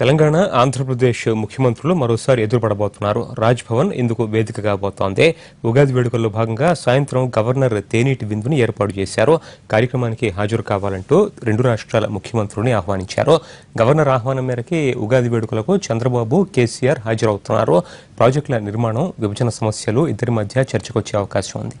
తెలంగాణ ఆంధ్రప్రదేశ్ ముఖ్యమంత్రులు మరోసారి ఎదురుపడబోతున్నారు రాజ్భవన్ ఇందుకు వేదికగా కాబోతోంది ఉగాది వేడుకల్లో భాగంగా సాయంత్రం గవర్నర్ తేనీటి విందుని ఏర్పాటు చేశారు కార్యక్రమానికి హాజరు కావాలంటూ రెండు రాష్ట్రాల ముఖ్యమంత్రుల్ని ఆహ్వానించారు గవర్నర్ ఆహ్వానం మేరకి ఉగాది వేడుకలకు చంద్రబాబు కేసీఆర్ హాజరవుతున్నారు ప్రాజెక్టుల నిర్మాణం విభజన సమస్యలు ఇద్దరి మధ్య చర్చకొచ్చే అవకాశం ఉంది